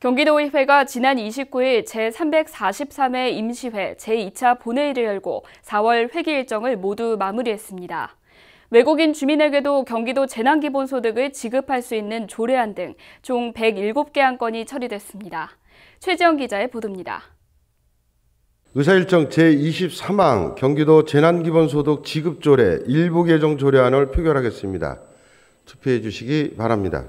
경기도의회가 지난 29일 제343회 임시회 제2차 본회의를 열고 4월 회기 일정을 모두 마무리했습니다. 외국인 주민에게도 경기도 재난기본소득을 지급할 수 있는 조례안 등 총 107개 안건이 처리됐습니다. 최지영 기자의 보도입니다. 의사일정 제23항 경기도 재난기본소득 지급조례 일부 개정 조례안을 표결하겠습니다. 투표해 주시기 바랍니다.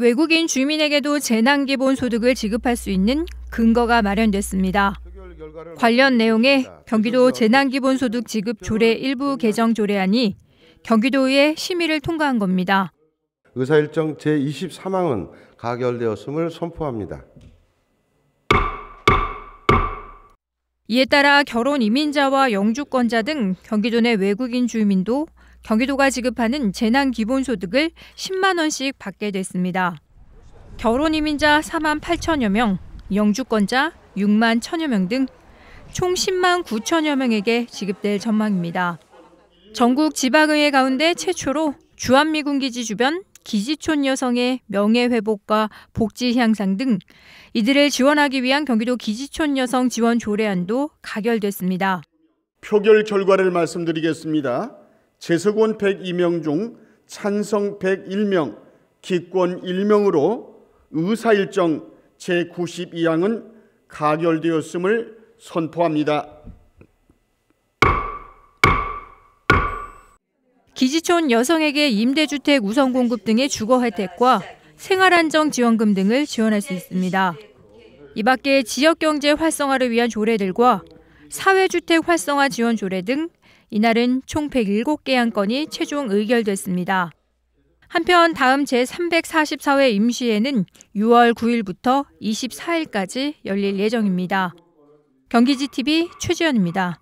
외국인 주민에게도 재난기본소득을 지급할 수 있는 근거가 마련됐습니다. 관련 내용에 경기도 재난기본소득 지급 조례 일부 개정 조례안이 경기도의 심의를 통과한 겁니다. 의사일정 제23항은 가결되었음을 선포합니다. 이에 따라 결혼 이민자와 영주권자 등 경기도 내 외국인 주민도 경기도가 지급하는 재난 기본소득을 10만 원씩 받게 됐습니다. 결혼 이민자 4만 8천여 명, 영주권자 6만 1천여 명 등 총 10만 9천여 명에게 지급될 전망입니다. 전국 지방의회 가운데 최초로 주한미군 기지 주변 기지촌 여성의 명예회복과 복지 향상 등 이들을 지원하기 위한 경기도 기지촌 여성 지원 조례안도 가결됐습니다. 표결 결과를 말씀드리겠습니다. 재석원 102명 중 찬성 101명, 기권 1명으로 의사 일정 제92항은 가결되었음을 선포합니다. 기지촌 여성에게 임대주택 우선 공급 등의 주거 혜택과 생활안정 지원금 등을 지원할 수 있습니다. 이 밖에 지역경제 활성화를 위한 조례들과 사회주택 활성화 지원 조례 등 이날은 총 107개 안건이 최종 의결됐습니다. 한편 다음 제344회 임시회는 6월 9일부터 24일까지 열릴 예정입니다. 경기지TV 최지연입니다.